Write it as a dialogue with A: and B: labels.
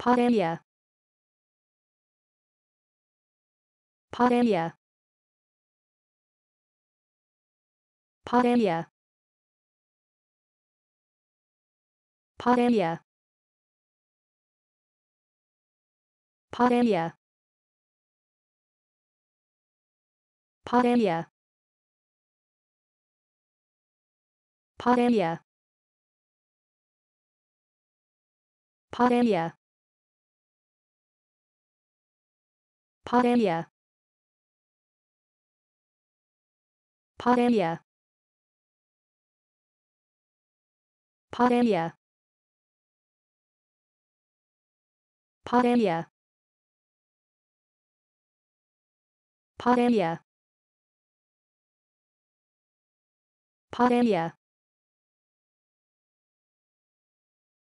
A: Paella. Paella. Paella. Paella. Paella. Paella. Paella.
B: Paella.
A: Paella. Paella. Paella. Paella. Paella. Paella.